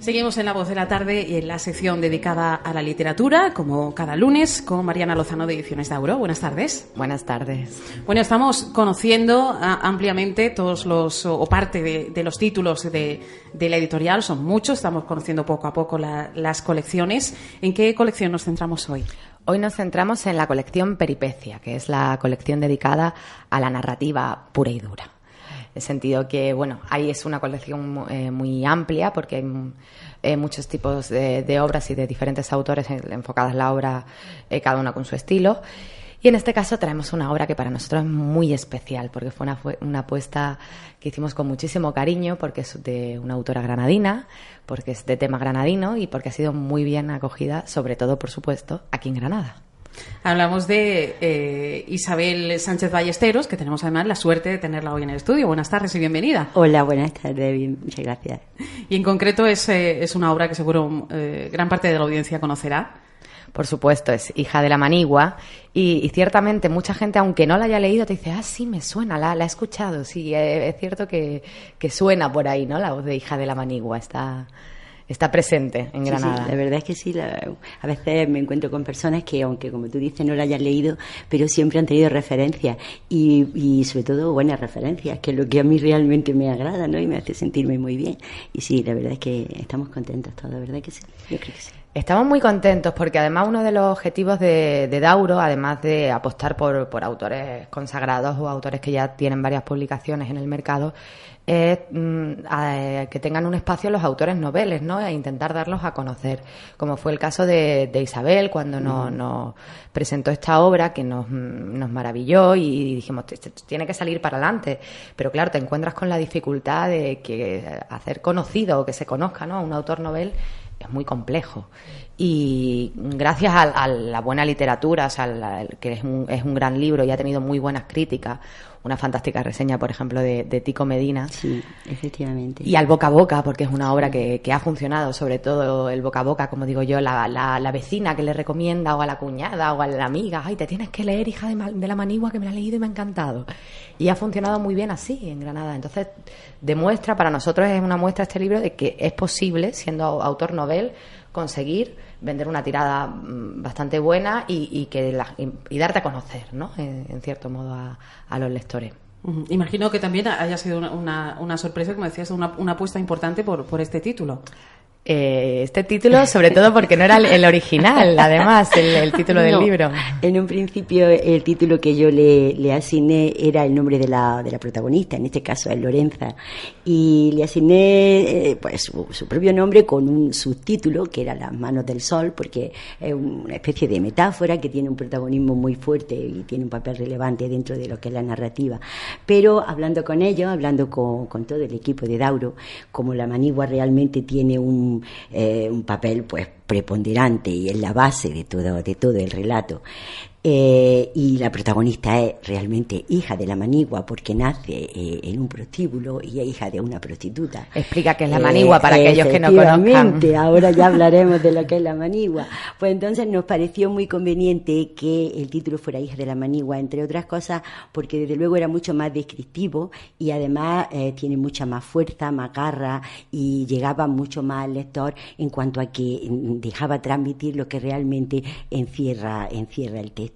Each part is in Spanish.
Seguimos en La Voz de la Tarde y en la sección dedicada a la literatura, como cada lunes, con Mariana Lozano de Ediciones de Auro. Buenas tardes. Buenas tardes. Bueno, estamos conociendo ah, ampliamente todos los, o, parte de, los títulos de, la editorial, son muchos, estamos conociendo poco a poco las colecciones. ¿En qué colección nos centramos hoy? Hoy nos centramos en la colección Peripecia, que es la colección dedicada a la narrativa pura y dura el sentido que, bueno, ahí es una colección eh, muy amplia porque hay eh, muchos tipos de, obras y de diferentes autores enfocadas la obra, eh, cada una con su estilo. Y en este caso traemos una obra que para nosotros es muy especial, porque fue una, fue una apuesta que hicimos con muchísimo cariño, porque es de una autora granadina, porque es de tema granadino y porque ha sido muy bien acogida, sobre todo, por supuesto, aquí en Granada. Hablamos de eh, Isabel Sánchez Ballesteros, que tenemos además la suerte de tenerla hoy en el estudio. Buenas tardes y bienvenida. Hola, buenas tardes, muchas gracias. Y en concreto es, eh, es una obra que seguro eh, gran parte de la audiencia conocerá por supuesto, es hija de la manigua. Y, ciertamente mucha gente, aunque no la haya leído, te dice, ah, sí, me suena, la, la he escuchado. Sí, es, cierto que, que, suena por ahí, ¿no? La voz de hija de la manigua está, está presente en Granada. Sí, la verdad es que sí. a veces me encuentro con personas que, aunque como tú dices, no la hayan leído, pero siempre han tenido referencias y, sobre todo buenas referencias, que es lo que a mí realmente me agrada ¿no? y me hace sentirme muy bien. Y sí, la verdad es que estamos contentos todos, ¿verdad que sí? Yo creo que sí. Estamos muy contentos porque además uno de los objetivos de, de Dauro, además de apostar por, autores consagrados o autores que ya tienen varias publicaciones en el mercado, es mm, eh, que tengan un espacio los autores noveles, ¿no? E intentar darlos a conocer, como fue el caso de, de Isabel cuando nos, mm. presentó esta obra que nos, mm, nos maravilló y dijimos, tiene que salir para adelante. Pero claro, te encuentras con la dificultad de que eh, hacer conocido o que se conozca, ¿no? A un autor novel es muy complejo y gracias a, la buena literatura, o que es un, es un, gran libro y ha tenido muy buenas críticas, una fantástica reseña, por ejemplo, de, Tico Medina. Sí, efectivamente. Y al boca a boca, porque es una obra que, ha funcionado, sobre todo el boca a boca, como digo yo, la, la, vecina que le recomienda o a la cuñada o a la amiga, ay, te tienes que leer, hija de, de la manigua, que me la he leído y me ha encantado. Y ha funcionado muy bien así en Granada. Entonces, demuestra, para nosotros es una muestra este libro de que es posible, siendo autor novel, conseguir vender una tirada mm, bastante buena y, y que y, darte a conocer, ¿no? En, cierto modo a, los lectores. Imagino que también haya sido una, sorpresa, como decías, una, una apuesta importante por, este título. Eh, este título, sobre todo porque no era el original, además, el, título del libro. En un principio, el título que yo le, le asigné era el nombre de la, de la, protagonista, en este caso es Lorenza, y le asigné eh, pues, su, propio nombre con un subtítulo que era Las manos del sol, porque es una especie de metáfora que tiene un protagonismo muy fuerte y tiene un papel relevante dentro de lo que es la narrativa. Pero hablando con ellos, hablando con todo el equipo de Dauro, como la manigua realmente tiene un eh, un, papel pues preponderante y es la base de todo, de todo el relato. Eh, y la protagonista es realmente hija de la manigua porque nace eh, en un prostíbulo y es hija de una prostituta. Explica qué es la manigua para eh, aquellos que no conozcan. ahora ya hablaremos de lo que es la manigua. Pues entonces nos pareció muy conveniente que el título fuera Hija de la manigua, entre otras cosas, porque desde luego era mucho más descriptivo y además tiene mucha más fuerza, más garra y llegaba mucho más al lector en cuanto a que mm, dejaba transmitir lo que realmente encierra, encierra el texto.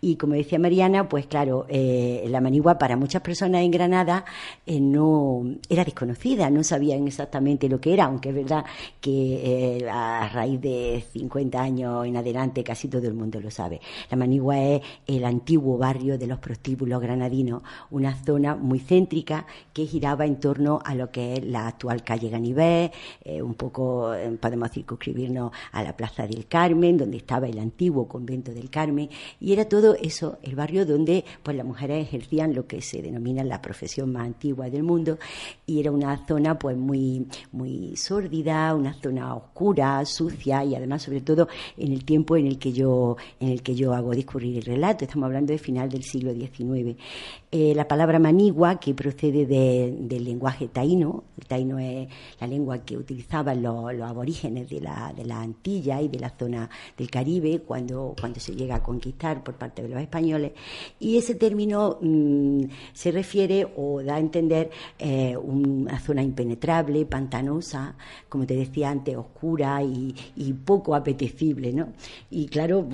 Y como decía Mariana, pues claro, eh, la manigua para muchas personas en Granada eh, no era desconocida, no sabían exactamente lo que era, aunque es verdad que eh, a raíz de 50 años en adelante casi todo el mundo lo sabe. La manigua es el antiguo barrio de los prostíbulos granadinos, una zona muy céntrica que giraba en torno a lo que es la actual calle Ganibé, un poco podemos circunscribirnos a la Plaza del Carmen, donde estaba el antiguo convento del Carmen, y era todo eso, el barrio donde pues, las mujeres ejercían lo que se denomina la profesión más antigua del mundo y era una zona pues muy, muy sórdida, una zona oscura, sucia y además sobre todo en el tiempo en el que yo, en el que yo hago discurrir el relato, estamos hablando de final del siglo XIX. Eh, la palabra manigua, que procede del lenguaje taíno, el taíno es la lengua que utilizaban los, aborígenes de la, de Antilla y de la zona del Caribe cuando, cuando se llega a conquistar por parte de los españoles, y ese término mm, se refiere o da a entender eh, una zona impenetrable, pantanosa, como te decía antes, oscura y, poco apetecible, ¿no? Y claro,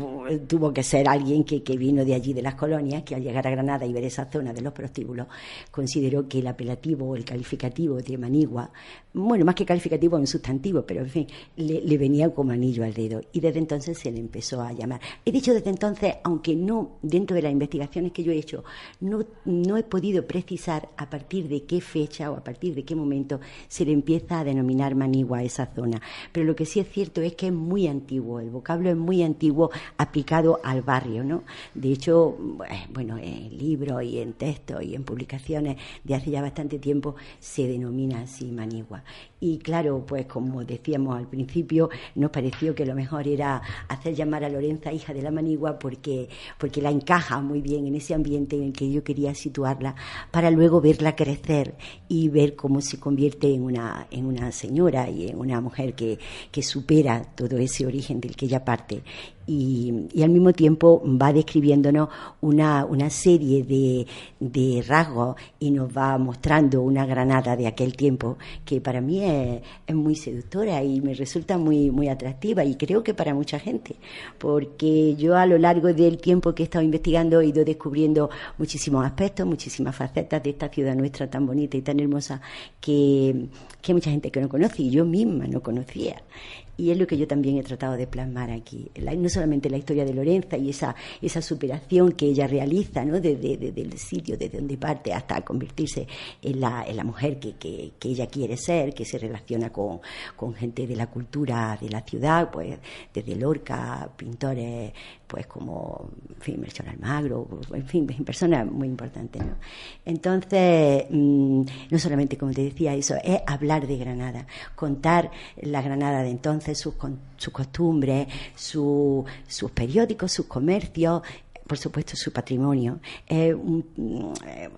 tuvo que ser alguien que vino de allí, de las colonias, que al llegar a Granada y ver esa zona, de los prostíbulos, consideró que el apelativo o el calificativo de manigua, bueno, más que calificativo, un sustantivo, pero en fin, le, le venía como anillo al dedo. Y desde entonces se le empezó a llamar. He dicho desde entonces, aunque no, dentro de las investigaciones que yo he hecho, no, no he podido precisar a partir de qué fecha o a partir de qué momento se le empieza a denominar manigua esa zona. Pero lo que sí es cierto es que es muy antiguo, el vocablo es muy antiguo aplicado al barrio, ¿no? De hecho, eh, bueno, en libros y en textos y en publicaciones de hace ya bastante tiempo, se denomina así manigua. Y claro, pues como decíamos al principio, nos pareció que lo mejor era hacer llamar a Lorenza hija de la manigua porque, porque la encaja muy bien en ese ambiente en el que yo quería situarla para luego verla crecer y ver cómo se convierte en una, señora y en una mujer que, que supera todo ese origen del que ella parte y, al mismo tiempo va describiéndonos una, serie de, de, rasgos y nos va mostrando una granada de aquel tiempo que para mí es, muy seductora y me resulta muy, muy atractiva y creo que para mucha gente, porque yo a lo largo del tiempo que he estado investigando he ido descubriendo muchísimos aspectos, muchísimas facetas de esta ciudad nuestra tan bonita y tan hermosa que, que mucha gente que no conoce y yo misma no conocía. Y es lo que yo también he tratado de plasmar aquí. no solamente la historia de Lorenza y esa, esa superación que ella realiza, ¿no? Desde, el sitio desde donde parte hasta convertirse en la, mujer que, que, ella quiere ser, que se relaciona con, con gente de la cultura de la ciudad, pues desde Lorca, pintores pues como, en fin, Melchor Almagro, en fin, personas muy importante ¿no? Entonces, mm, no solamente, como te decía, eso es hablar de Granada, contar la Granada de entonces, sus, costumbres, su, sus periódicos, sus comercios, por supuesto, su patrimonio. Mm,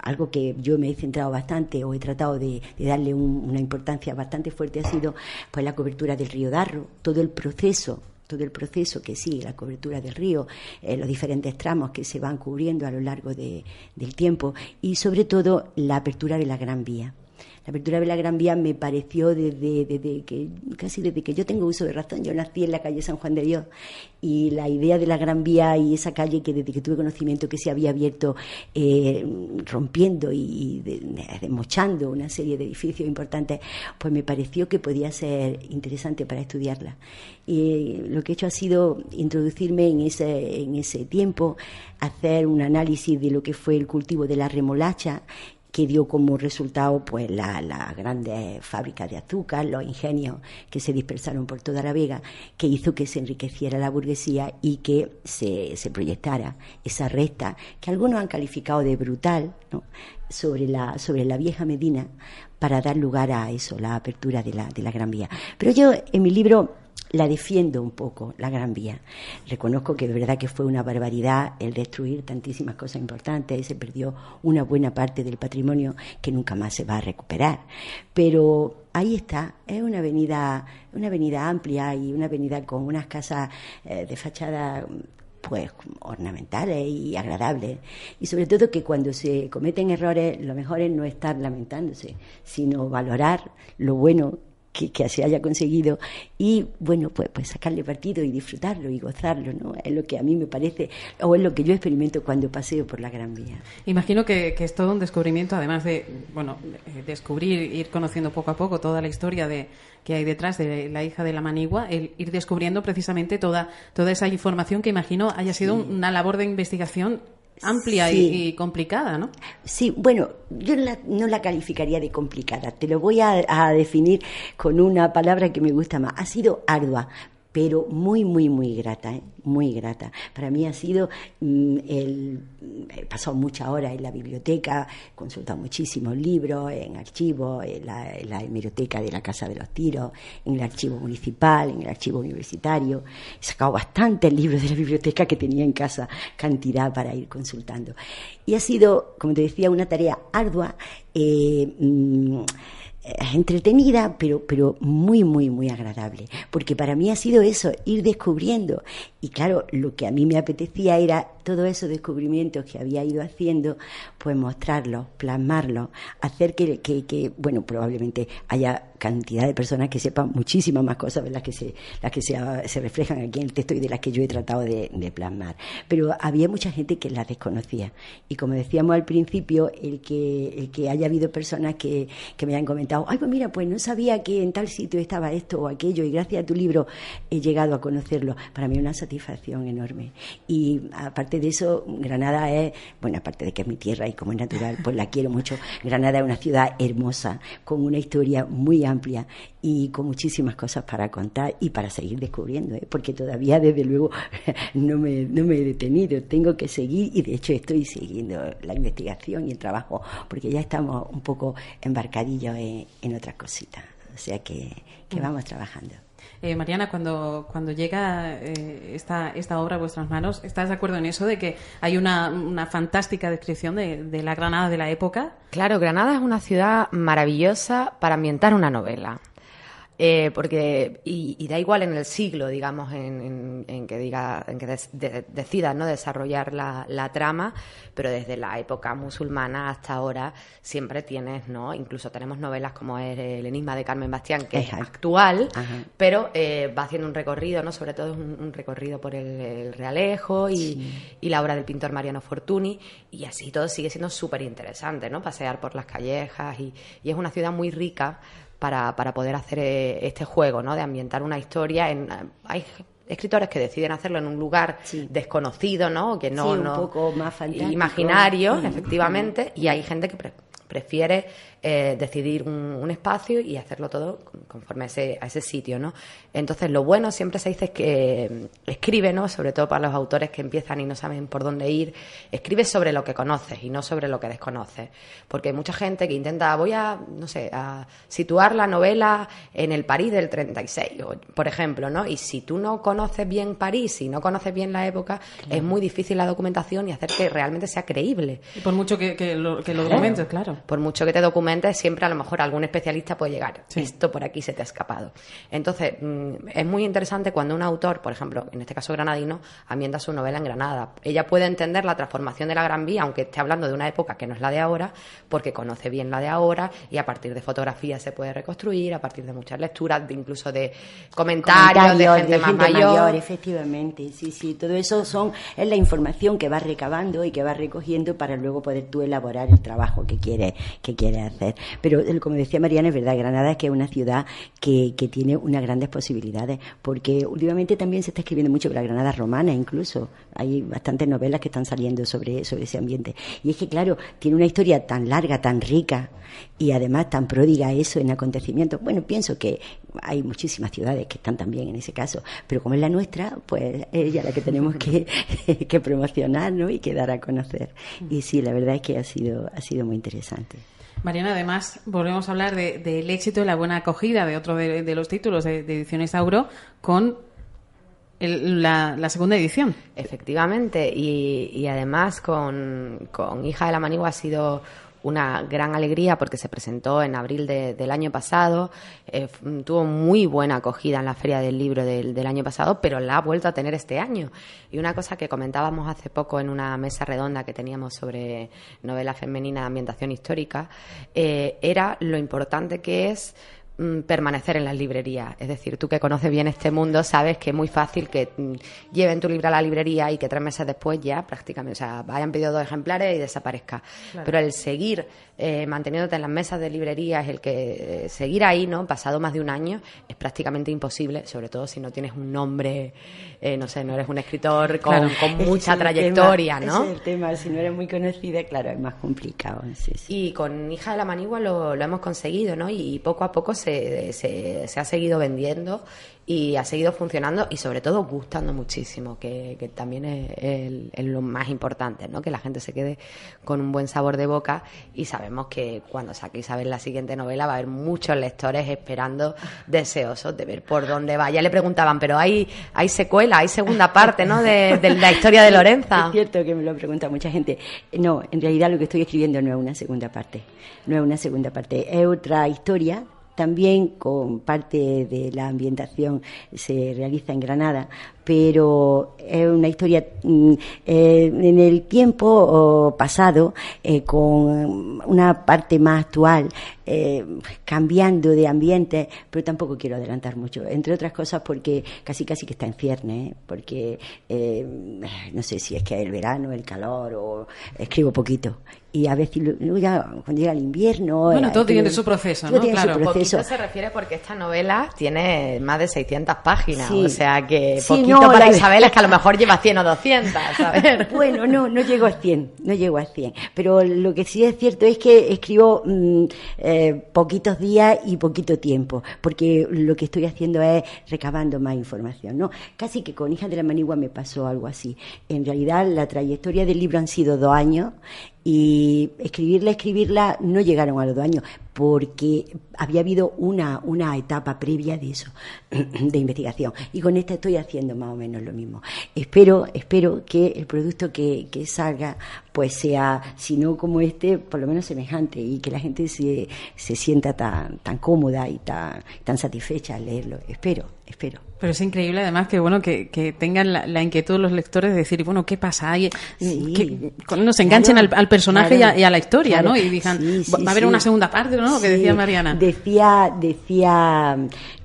algo que yo me he centrado bastante o he tratado de, darle una importancia bastante fuerte ha sido pues la cobertura del río Darro, todo el proceso todo el proceso que sigue la cobertura del río, eh, los diferentes tramos que se van cubriendo a lo largo del tiempo y sobre todo la apertura de la Gran Vía. La apertura de la Gran Vía me pareció desde, que, casi desde que yo tengo uso de razón. Yo nací en la calle San Juan de Dios y la idea de la Gran Vía y esa calle que desde que tuve conocimiento que se había abierto eh, rompiendo y demochando una serie de edificios importantes, pues me pareció que podía ser interesante para estudiarla. Y lo que he hecho ha sido introducirme en ese tiempo, hacer un análisis de lo que fue el cultivo de la remolacha que dio como resultado pues las la grandes fábricas de azúcar, los ingenios que se dispersaron por toda la vega, que hizo que se enriqueciera la burguesía y que se, se proyectara esa recta, que algunos han calificado de brutal, sobre, la, sobre la vieja Medina, para dar lugar a eso, la apertura de la, de la Gran Vía. Pero yo en mi libro la defiendo un poco, la Gran Vía. Reconozco que de verdad que fue una barbaridad el destruir tantísimas cosas importantes, se perdió una buena parte del patrimonio que nunca más se va a recuperar. Pero ahí está, es una avenida, una avenida amplia y una avenida con unas casas eh, de fachada pues ornamentales y agradables. Y sobre todo que cuando se cometen errores, lo mejor es no estar lamentándose, sino valorar lo bueno que, que, así haya conseguido y bueno pues pues sacarle partido y disfrutarlo y gozarlo no es lo que a mí me parece o es lo que yo experimento cuando paseo por la Gran Vía imagino que, es todo un descubrimiento además de bueno eh, descubrir ir conociendo poco a poco toda la historia de que hay detrás de la hija de la manigua el ir descubriendo precisamente toda toda esa información que imagino haya sido una labor de investigación amplia y, complicada, ¿no? Sí, bueno, yo no la calificaría de complicada, te lo voy a, definir con una palabra que me gusta más, ha sido ardua, pero muy, muy, muy grata, ¿eh? muy grata. Para mí ha sido, mm, he pasado mucha horas en la biblioteca, he consultado muchísimos libros, en archivos, en la, en hemeroteca de la Casa de los Tiros, en el archivo municipal, en el archivo universitario. He sacado bastantes libros de la biblioteca que tenía en casa, cantidad para ir consultando. Y ha sido, como te decía, una tarea ardua. Eh, mm, eh, entretenida, pero, pero muy, muy, muy agradable. Porque para mí ha sido eso, ir descubriendo. Y claro, lo que a mí me apetecía era todos esos descubrimientos que había ido haciendo, pues mostrarlos, plasmarlos, hacer que, bueno, probablemente haya cantidad de personas que sepan muchísimas más cosas de las que se, las que se, reflejan aquí en el texto y de las que yo he tratado de, plasmar. Pero había mucha gente que las desconocía. Y como decíamos al principio, el que, el que haya habido personas que, que me hayan comentado, ay, pues mira, pues no sabía que en tal sitio estaba esto o aquello, y gracias a tu libro he llegado a conocerlo. Para mí es una satisfacción enorme. Y aparte de eso, Granada es, bueno, aparte de que es mi tierra y como es natural, pues la quiero mucho. Granada es una ciudad hermosa, con una historia muy amplia y con muchísimas cosas para contar y para seguir descubriendo, ¿eh? porque todavía, desde luego, no me, he detenido. Tengo que seguir y, de hecho, estoy siguiendo la investigación y el trabajo, porque ya estamos un poco embarcadillos eh, en, otras cositas. O sea que mm. vamos trabajando. Eh, Mariana, cuando, cuando llega eh, esta, esta obra a vuestras manos, ¿estás de acuerdo en eso de que hay una, fantástica descripción de, la Granada de la época? Claro, Granada es una ciudad maravillosa para ambientar una novela. Eh, porque, y, da igual en el siglo, digamos, en, que diga, en que ¿no? desarrollar la, trama, pero desde la época musulmana hasta ahora siempre tienes, ¿no? Incluso tenemos novelas como es El Enigma de Carmen Bastián, que es actual, pero eh, va haciendo un recorrido, ¿no? Sobre todo un, recorrido por el, Realejo y, la obra del pintor Mariano Fortuny, y así todo sigue siendo súper interesante, ¿no? Pasear por las callejas y, y es una ciudad muy rica para, para poder hacer eh, este juego, ¿no? De ambientar una historia en... Eh, hay escritores que deciden hacerlo en un lugar desconocido, ¿no? Que no, un poco más imaginario, mm. efectivamente, y hay gente que prefiere eh, decidir un, espacio y hacerlo todo conforme a ese, sitio, ¿no? Entonces, lo bueno siempre se dice es que eh, escribe, ¿no? Sobre todo para los autores que empiezan y no saben por dónde ir, escribe sobre lo que conoces y no sobre lo que desconoces. Porque hay mucha gente que intenta, voy a, no sé, situar la novela en el París del 36, por ejemplo, ¿no? Y si tú no conoces bien París, y no conoces bien la época, es muy difícil la documentación y hacer que realmente sea creíble. por mucho que, lo, documentes, claro. Por mucho que te documentes siempre a lo mejor algún especialista puede llegar. Esto por aquí se te ha escapado. Entonces, mm, es muy interesante cuando un autor, por ejemplo, en este caso granadino, amienda su novela en Granada. Ella puede entender la transformación de la Gran Vía, aunque esté hablando de una época que no es la de ahora, porque conoce bien la de ahora y a partir de fotografías se puede reconstruir, a partir de muchas lecturas, de incluso de comentarios, de gente, más mayor. Efectivamente, sí, sí. Todo eso son, es la información que vas recabando y que vas recogiendo para luego poder tú elaborar el trabajo que quieres, que pero eh, como decía Mariana, es verdad, Granada es que es una ciudad que, tiene unas grandes posibilidades, porque últimamente también se está escribiendo mucho sobre la Granada romana, incluso. Hay bastantes novelas que están saliendo sobre, sobre ese ambiente. Y es que, claro, tiene una historia tan larga, tan rica, y además tan pródiga eso en acontecimientos. Bueno, pienso que hay muchísimas ciudades que están también en ese caso, pero como es la nuestra, pues es ya la que tenemos que, que promocionar ¿no? y que dar a conocer. Y sí, la verdad es que ha sido, ha sido muy interesante. Mariana, además, volvemos a hablar del éxito y la buena acogida de otro de, los títulos de, Ediciones Auro con la, segunda edición. Efectivamente, y, además con, con Hija de la Manigua ha sido una gran alegría porque se presentó en abril del año pasado, eh, mm, tuvo muy buena acogida en la Feria del Libro del, año pasado, pero la ha vuelto a tener este año. Y una cosa que comentábamos hace poco en una mesa redonda que teníamos sobre novela femenina de ambientación histórica, eh, era lo importante que es Mm, permanecer en las librerías. Es decir, tú que conoces bien este mundo sabes que es muy fácil que mm, lleven tu libro a la librería y que tres meses después ya prácticamente, o sea, hayan pedido dos ejemplares y desaparezca. Pero el seguir eh, manteniéndote en las mesas de librerías, el que eh, seguir ahí, ¿no? Pasado más de un año, es prácticamente imposible, sobre todo si no tienes un nombre, eh, no sé, no eres un escritor con, mucha trayectoria, ¿no? es el tema, si no eres muy conocida, claro, es más complicado. Sí, Y con Hija de la Manigua lo, lo hemos conseguido, ¿no? Y poco a poco se se, ha seguido vendiendo y ha seguido funcionando y sobre todo gustando muchísimo, que, también es, lo más importante, ¿no? que la gente se quede con un buen sabor de boca y sabemos que cuando a ver la siguiente novela va a haber muchos lectores esperando, deseosos de ver por dónde va. Ya le preguntaban, pero hay, hay secuela, hay segunda parte ¿no? de, la historia de Lorenza. Es cierto que me lo pregunta mucha gente. No, en realidad lo que estoy escribiendo no es una segunda parte, no es una segunda parte, es otra historia también con parte de la ambientación se realiza en Granada, pero es una historia mm, eh, en el tiempo oh, pasado, eh, con una parte más actual, eh, cambiando de ambiente, pero tampoco quiero adelantar mucho, entre otras cosas porque casi casi que está en cierne, porque no sé si es que el verano, el calor, o escribo poquito, y a veces cuando llega el invierno. Bueno, todo tiene su proceso, ¿no? Tiene su proceso. Poquito se refiere porque esta novela tiene más de 600 páginas, o sea que no, para Isabel es que a lo mejor lleva 100 o 200, ¿sabes? Bueno, no, no llego a 100, no llego a 100. Pero lo que sí es cierto es que escribo mm, eh, poquitos días y poquito tiempo, porque lo que estoy haciendo es recabando más información, ¿no? Casi que con hija de la Manigua me pasó algo así. En realidad, la trayectoria del libro han sido dos años y escribirla, escribirla, no llegaron a los dueños porque había habido una, una etapa previa de eso, de investigación. Y con esta estoy haciendo más o menos lo mismo. Espero, espero que el producto que, que salga, pues sea, si no como este, por lo menos semejante, y que la gente se, se sienta tan, tan cómoda y tan, tan satisfecha al leerlo. Espero, espero. Pero es increíble además que bueno que, tengan la, inquietud los lectores de decir, bueno, ¿qué pasa? y que, nos enganchen al, personaje y, a, la historia, ¿no? Y digan, va a haber una segunda parte, ¿no? que decía Mariana. Decía, decía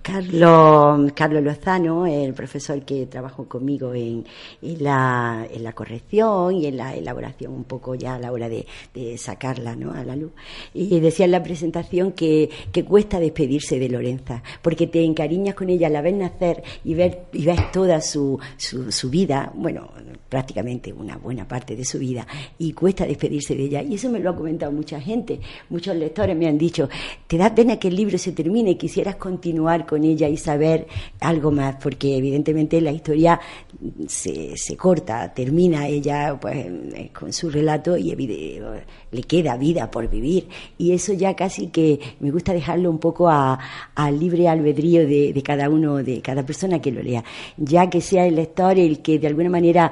Carlos, Carlos Lozano, el profesor que trabajó conmigo en, la, corrección y en la elaboración un poco ya a la hora de, sacarla ¿no? a la luz, y decía en la presentación que, cuesta despedirse de Lorenza, porque te encariñas con ella, la ves nacer y, ver, y ves toda su, vida, bueno, prácticamente una buena parte de su vida, y cuesta despedirse de ella. Y eso me lo ha comentado mucha gente, muchos lectores me han dicho, te da pena que el libro se termine, y quisieras continuar con con ella y saber algo más, porque evidentemente la historia se, se corta, termina ella pues, eh, con su relato y le queda vida por vivir. Y eso ya casi que me gusta dejarlo un poco al libre albedrío de, cada uno, de cada persona que lo lea, ya que sea el lector el que de alguna manera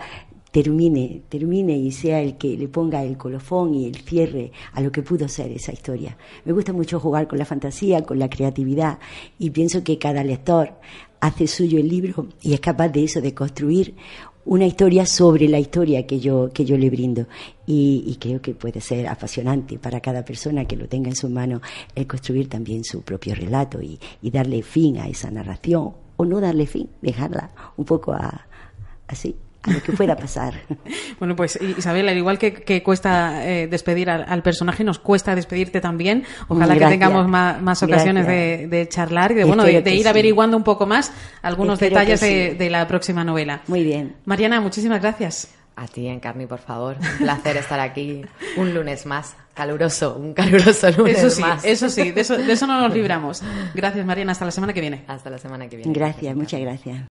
termine, termine y sea el que le ponga el colofón y el cierre a lo que pudo ser esa historia. Me gusta mucho jugar con la fantasía, con la creatividad y pienso que cada lector hace suyo el libro y es capaz de eso, de construir una historia sobre la historia que yo, que yo le brindo. Y, creo que puede ser apasionante para cada persona que lo tenga en su mano el construir también su propio relato y, darle fin a esa narración o no darle fin, dejarla un poco así lo que pueda pasar. bueno, pues Isabel, al igual que, cuesta eh, despedir al, personaje, nos cuesta despedirte también. Ojalá que tengamos más, ocasiones de, charlar y de, bueno, ir averiguando un poco más algunos detalles de, la próxima novela. Muy bien. Mariana, muchísimas gracias. A ti, Encarni, por favor. Un placer estar aquí un lunes más. Caluroso, un caluroso lunes eso más. Eso sí, de eso, no nos libramos. Gracias, Mariana. Hasta la semana que viene. Hasta la semana que viene. gracias. muchas gracias.